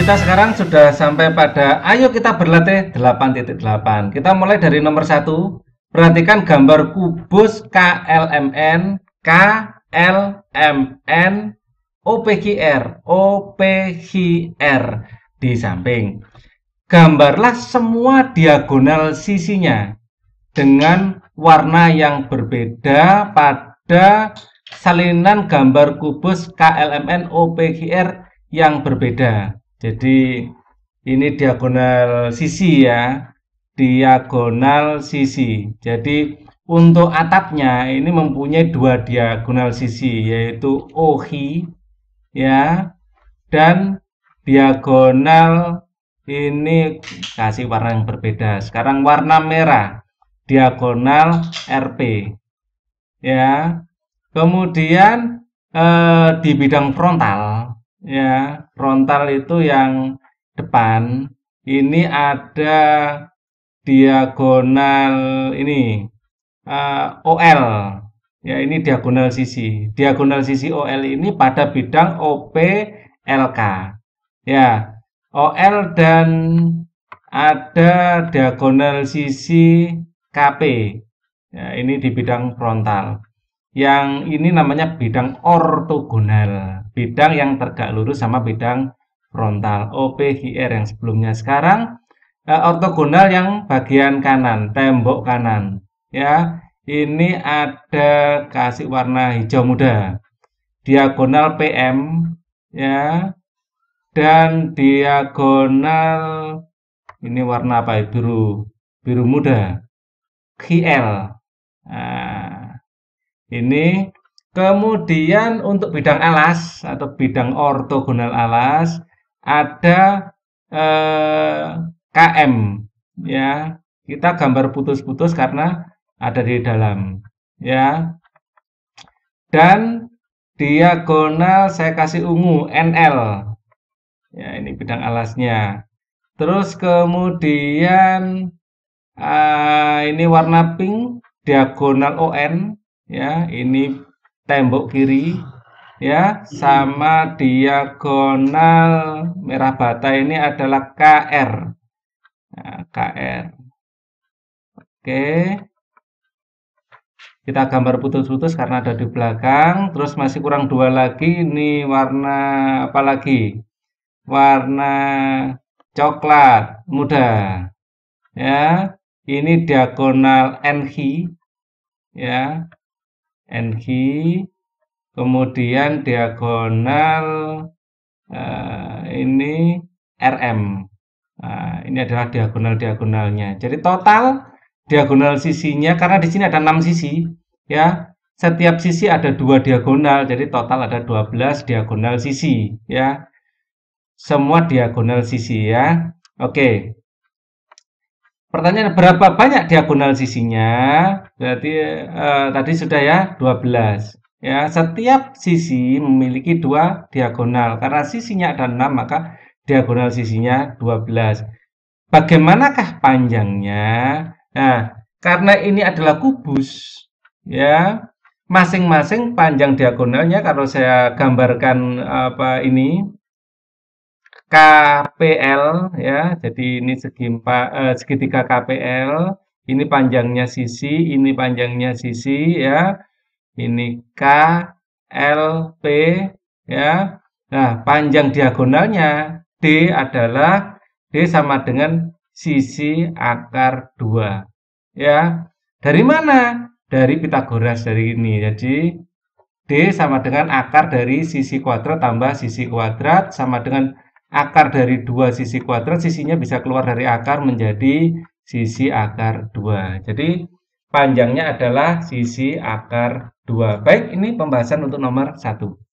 kita sekarang sudah sampai pada ayo kita berlatih 8.8 kita mulai dari nomor 1 perhatikan gambar kubus KLMN KLMN OPQR OPQR di samping gambarlah semua diagonal sisinya dengan warna yang berbeda pada salinan gambar kubus KLMN OPQR yang berbeda jadi ini diagonal sisi ya, diagonal sisi. Jadi untuk atapnya ini mempunyai dua diagonal sisi yaitu ohi ya dan diagonal ini kasih warna yang berbeda. Sekarang warna merah diagonal RP ya. Kemudian eh, di bidang frontal ya frontal itu yang depan ini ada diagonal ini uh, eh, OL ya ini diagonal sisi diagonal sisi OL ini pada bidang OP LK ya OL dan ada diagonal sisi KP ya ini di bidang frontal yang ini namanya bidang ortogonal bidang yang tegak lurus sama bidang frontal OPGR yang sebelumnya sekarang eh, ortogonal yang bagian kanan tembok kanan ya ini ada kasih warna hijau muda diagonal PM ya dan diagonal ini warna apa ya? biru biru muda KL nah, ini Kemudian untuk bidang alas atau bidang ortogonal alas ada eh, KM ya. Kita gambar putus-putus karena ada di dalam ya. Dan diagonal saya kasih ungu NL. Ya, ini bidang alasnya. Terus kemudian eh, ini warna pink diagonal ON ya. Ini tembok kiri ya sama diagonal merah bata ini adalah KR nah, KR oke kita gambar putus-putus karena ada di belakang terus masih kurang dua lagi ini warna apa lagi warna coklat muda ya ini diagonal NH ya NG kemudian diagonal uh, ini RM nah, ini adalah diagonal-diagonalnya jadi total diagonal sisinya karena di sini ada enam sisi ya setiap sisi ada dua diagonal jadi total ada 12 diagonal sisi ya semua diagonal sisi ya oke Pertanyaan berapa banyak diagonal sisinya? Berarti eh, tadi sudah ya 12. Ya, setiap sisi memiliki dua diagonal. Karena sisinya ada 6, maka diagonal sisinya 12. Bagaimanakah panjangnya? Nah, karena ini adalah kubus, ya, masing-masing panjang diagonalnya kalau saya gambarkan apa ini KPL ya. Jadi ini segi eh, segitiga KPL, ini panjangnya sisi, ini panjangnya sisi ya. Ini KLP ya. Nah, panjang diagonalnya D adalah D sama dengan sisi akar 2. Ya. Dari mana? Dari Pitagoras dari ini. Jadi D sama dengan akar dari sisi kuadrat tambah sisi kuadrat sama dengan akar dari dua sisi kuadrat, sisinya bisa keluar dari akar menjadi sisi akar 2. Jadi panjangnya adalah sisi akar 2. Baik, ini pembahasan untuk nomor 1.